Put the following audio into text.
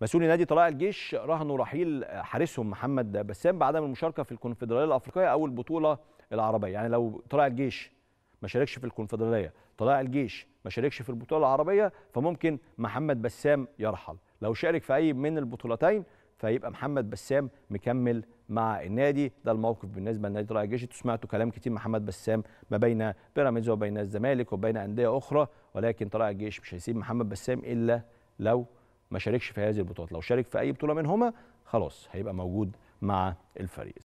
مسؤولي نادي طلائع الجيش رهنوا رحيل حارسهم محمد بسام بعدم المشاركه في الكونفدراليه الافريقيه او البطوله العربيه يعني لو طلائع الجيش ما شاركش في الكونفدراليه طلائع الجيش ما شاركش في البطوله العربيه فممكن محمد بسام يرحل لو شارك في اي من البطولتين فيبقى محمد بسام مكمل مع النادي ده الموقف بالنسبه لنادي طلائع الجيش انتوا سمعتوا كلام كتير محمد بسام ما بين بيراميدز وبين الزمالك وبين انديه اخرى ولكن طلائع الجيش مش هيسيب محمد بسام الا لو ما شاركش في هذه البطولات لو شارك في اي بطوله منهما خلاص هيبقى موجود مع الفريق